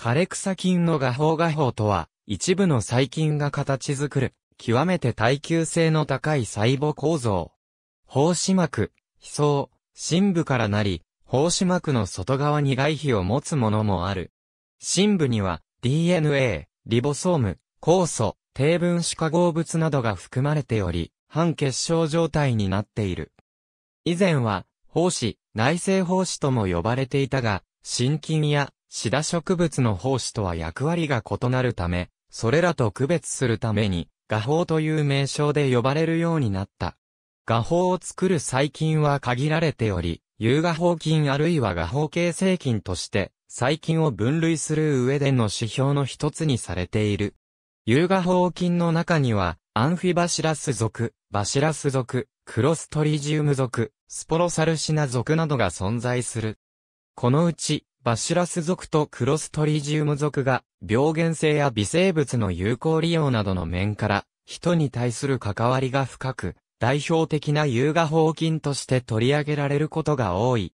枯れ草菌の画法画法とは、一部の細菌が形作る、極めて耐久性の高い細胞構造。胞子膜、皮層、深部からなり、胞子膜の外側に外皮を持つものもある。深部には、DNA、リボソーム、酵素、低分子化合物などが含まれており、半結晶状態になっている。以前は、胞子、内製胞子とも呼ばれていたが、心筋やシダ植物の胞子とは役割が異なるため、それらと区別するために、画法という名称で呼ばれるようになった。画法を作る細菌は限られており、有画法菌あるいは画法形成菌として、細菌を分類する上での指標の一つにされている。有画法菌の中には、アンフィバシラス属、バシラス属、クロストリジウム属、スポロサルシナ属などが存在する。このうち、バシラス属とクロストリジウム属が病原性や微生物の有効利用などの面から人に対する関わりが深く代表的な有画法菌として取り上げられることが多い。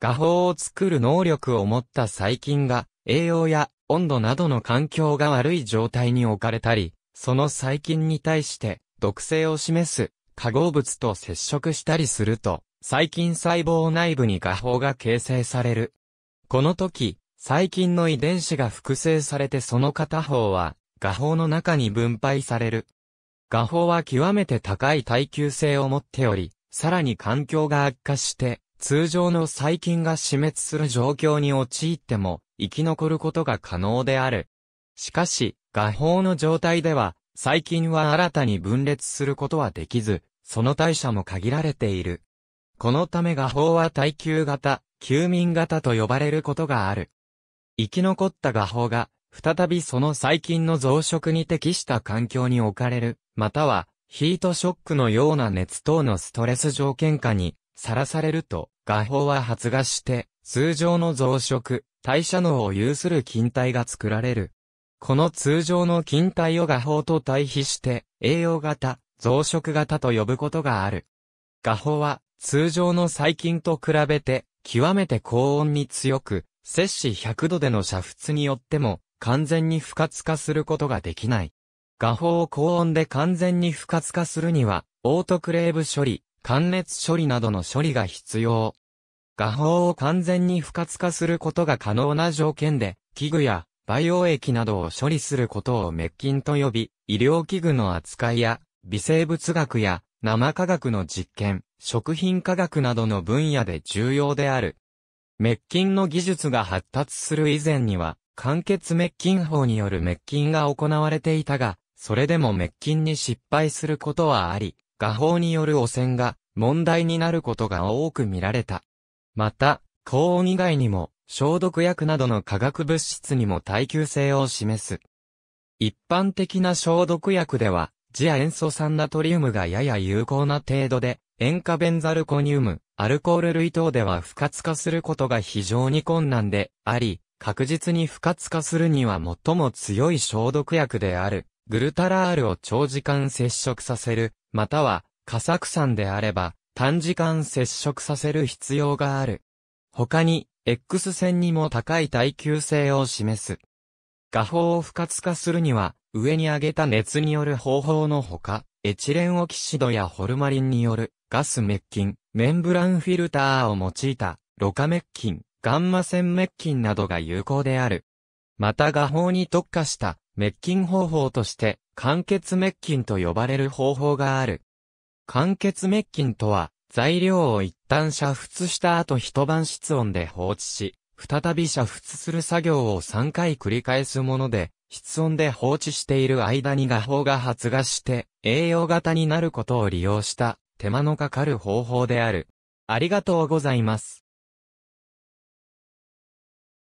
画法を作る能力を持った細菌が栄養や温度などの環境が悪い状態に置かれたり、その細菌に対して毒性を示す化合物と接触したりすると、細菌細胞内部に画法が形成されるこの時、細菌の遺伝子が複製されてその片方は、画法の中に分配される。画法は極めて高い耐久性を持っており、さらに環境が悪化して、通常の細菌が死滅する状況に陥っても、生き残ることが可能である。しかし、画法の状態では、細菌は新たに分裂することはできず、その代謝も限られている。このため画法は耐久型、休眠型と呼ばれることがある。生き残った画法が、再びその細菌の増殖に適した環境に置かれる、または、ヒートショックのような熱等のストレス条件下に、さらされると、画法は発芽して、通常の増殖、代謝能を有する菌体が作られる。この通常の菌体を画法と対比して、栄養型、増殖型と呼ぶことがある。画法は、通常の細菌と比べて、極めて高温に強く、摂氏100度での煮沸によっても、完全に不活化することができない。画法を高温で完全に不活化するには、オートクレーブ処理、寒熱処理などの処理が必要。画法を完全に不活化することが可能な条件で、器具や培養液などを処理することを滅菌と呼び、医療器具の扱いや、微生物学や生科学の実験、食品科学などの分野で重要である。滅菌の技術が発達する以前には、間欠滅菌法による滅菌が行われていたが、それでも滅菌に失敗することはあり、画法による汚染が問題になることが多く見られた。また、高温以外にも、消毒薬などの化学物質にも耐久性を示す。一般的な消毒薬では、次亜塩素酸ナトリウムがやや有効な程度で、塩化ベンザルコニウム、アルコール類等では不活化することが非常に困難であり、確実に不活化するには最も強い消毒薬である、グルタラールを長時間接触させる、または、カサク酸であれば、短時間接触させる必要がある。他に、X 線にも高い耐久性を示す。画法を不活化するには、上に挙げた熱による方法のほか、エチレンオキシドやホルマリンによるガス滅菌、メンブランフィルターを用いた、ろ過滅菌、ガンマ線滅菌などが有効である。また画法に特化した滅菌方法として、間欠滅菌と呼ばれる方法がある。間欠滅菌とは、材料を一旦煮沸した後一晩室温で放置し、再び煮沸する作業を3回繰り返すもので、室温で放置している間に画法が発芽して栄養型になることを利用した手間のかかる方法である。ありがとうございます。